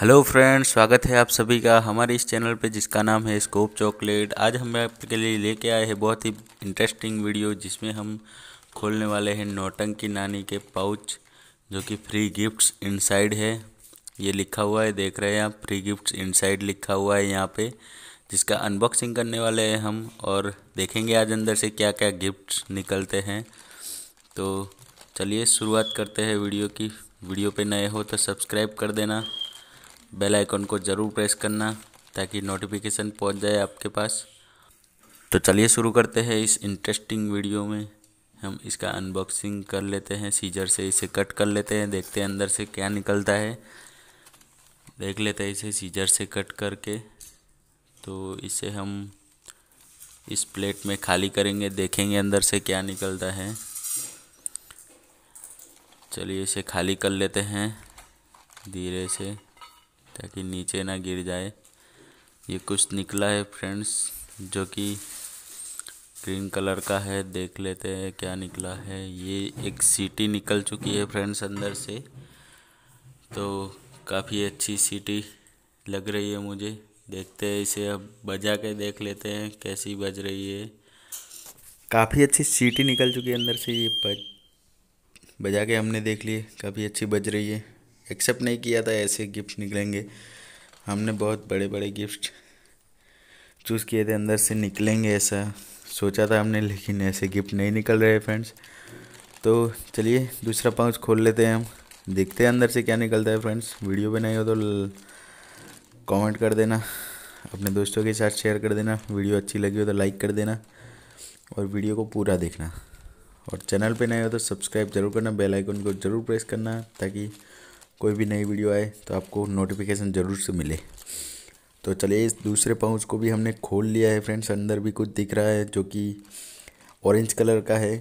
hello friends स्वागत है आप सभी का हमारे इस चैनल पे जिसका नाम है स्कोप चॉकलेट आज हम आपके लिए लेके आए हैं बहुत ही इंटरेस्टिंग वीडियो जिसमें हम खोलने वाले हैं नोटंग की नानी के पाउच जो कि फ्री गिफ्ट्स इनसाइड है ये लिखा हुआ है देख रहे हैं आप फ्री गिफ्ट्स इनसाइड लिखा हुआ है यहाँ पर जिसका अनबॉक्सिंग करने वाले हैं हम और देखेंगे आज अंदर से क्या क्या गिफ्ट्स निकलते हैं तो चलिए शुरुआत करते हैं वीडियो की वीडियो पे नए हो तो सब्सक्राइब कर देना बेल आइकन को ज़रूर प्रेस करना ताकि नोटिफिकेशन पहुंच जाए आपके पास तो चलिए शुरू करते हैं इस इंटरेस्टिंग वीडियो में हम इसका अनबॉक्सिंग कर लेते हैं सीजर से इसे कट कर लेते हैं देखते हैं अंदर से क्या निकलता है देख लेते हैं इसे सीजर से कट करके तो इसे हम इस प्लेट में खाली करेंगे देखेंगे अंदर से क्या निकलता है चलिए इसे खाली कर लेते हैं धीरे से ताकि नीचे ना गिर जाए ये कुछ निकला है फ्रेंड्स जो कि ग्रीन कलर का है देख लेते हैं क्या निकला है ये एक सीटी निकल चुकी है फ्रेंड्स अंदर से तो काफ़ी अच्छी सीटी लग रही है मुझे देखते हैं इसे अब बजा के देख लेते हैं कैसी बज रही है काफ़ी अच्छी सीटी निकल चुकी है अंदर से ये बज बजा के हमने देख लिए काफ़ी अच्छी बज रही है एक्सेप्ट नहीं किया था ऐसे गिफ्ट निकलेंगे हमने बहुत बड़े बड़े गिफ्ट चूज़ किए थे अंदर से निकलेंगे ऐसा सोचा था हमने लेकिन ऐसे गिफ्ट नहीं निकल रहे फ्रेंड्स तो चलिए दूसरा पाउच खोल लेते हैं हम देखते हैं अंदर से क्या निकलता है फ्रेंड्स वीडियो भी नहीं हो तो कमेंट कर देना अपने दोस्तों के साथ शेयर कर देना वीडियो अच्छी लगी हो तो लाइक कर देना और वीडियो को पूरा देखना और चैनल पे नए हो तो सब्सक्राइब जरूर करना बेल आइकन को जरूर प्रेस करना ताकि कोई भी नई वीडियो आए तो आपको नोटिफिकेशन ज़रूर से मिले तो चलिए इस दूसरे पाउच को भी हमने खोल लिया है फ्रेंड्स अंदर भी कुछ दिख रहा है जो कि ऑरेंज कलर का है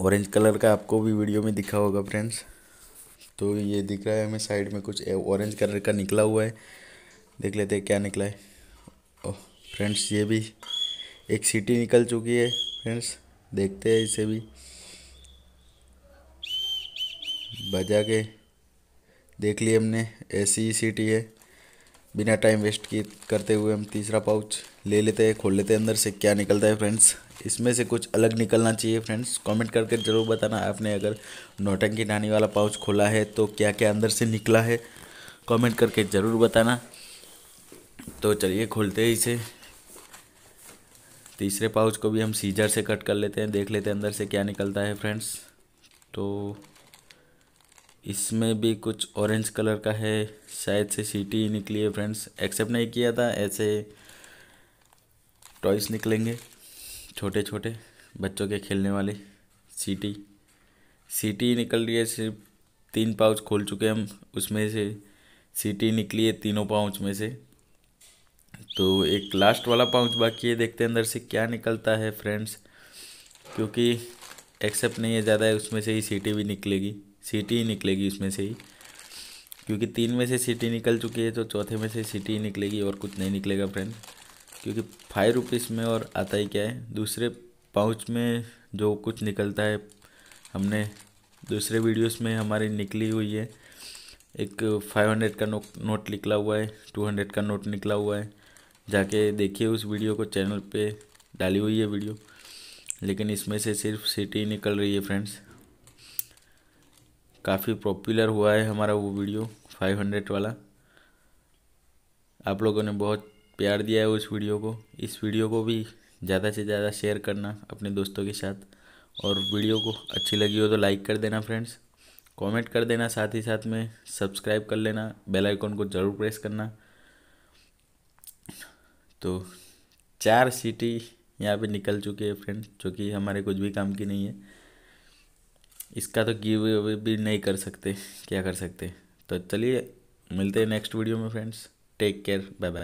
ऑरेंज कलर का आपको भी वीडियो में दिखा होगा फ्रेंड्स तो ये दिख रहा है हमें साइड में कुछ ऑरेंज कलर का निकला हुआ है देख लेते हैं क्या निकला है ओह फ्रेंड्स ये भी एक सीटी निकल चुकी है फ्रेंड्स देखते हैं इसे भी बजा के देख लिए हमने ऐसी ही सीटी है बिना टाइम वेस्ट किए करते हुए हम तीसरा पाउच ले लेते हैं खोल लेते हैं अंदर से क्या निकलता है फ्रेंड्स इसमें से कुछ अलग निकलना चाहिए फ्रेंड्स कमेंट करके ज़रूर बताना आपने अगर की नानी वाला पाउच खोला है तो क्या क्या अंदर से निकला है कमेंट करके ज़रूर बताना तो चलिए खोलते हैं इसे तीसरे पाउच को भी हम सीजर से कट कर लेते हैं देख लेते हैं अंदर से क्या निकलता है फ्रेंड्स तो इसमें भी कुछ ऑरेंज कलर का है शायद से सीटी निकली है फ्रेंड्स एक्सेप्ट नहीं किया था ऐसे टॉयस निकलेंगे छोटे छोटे बच्चों के खेलने वाले सीटी सीटी निकल रही है सिर्फ तीन पाउच खोल चुके हम उसमें से सीटी निकली है तीनों पाउच में से तो एक लास्ट वाला पाउच बाकी है देखते हैं अंदर से क्या निकलता है फ्रेंड्स क्योंकि एक्सेप्ट नहीं है ज़्यादा है उसमें से ही सीटी भी निकलेगी सीटी ही निकलेगी उसमें से ही क्योंकि तीन में से सीटी निकल चुकी है तो चौथे में से सीटी ही निकलेगी और कुछ नहीं निकलेगा फ्रेंड क्योंकि फाइव रुपीज़ में और आता ही क्या है दूसरे पाउच में जो कुछ निकलता है हमने दूसरे वीडियोस में हमारी निकली हुई है एक फाइव हंड्रेड का नोट निकला हुआ है टू हंड्रेड का नोट निकला हुआ है जाके देखिए उस वीडियो को चैनल पे डाली हुई है वीडियो लेकिन इसमें से सिर्फ सिटी निकल रही है फ्रेंड्स काफ़ी पॉपुलर हुआ है हमारा वो वीडियो 500 वाला आप लोगों ने बहुत प्यार दिया है उस वीडियो को इस वीडियो को भी ज़्यादा से ज़्यादा शेयर करना अपने दोस्तों के साथ और वीडियो को अच्छी लगी हो तो लाइक कर देना फ्रेंड्स कमेंट कर देना साथ ही साथ में सब्सक्राइब कर लेना बेल आइकॉन को ज़रूर प्रेस करना तो चार सिटी यहाँ पे निकल चुके हैं फ्रेंड्स जो कि हमारे कुछ भी काम की नहीं है इसका तो गिव अवे भी नहीं कर सकते क्या कर सकते तो चलिए मिलते हैं नेक्स्ट वीडियो में friends take care bye bye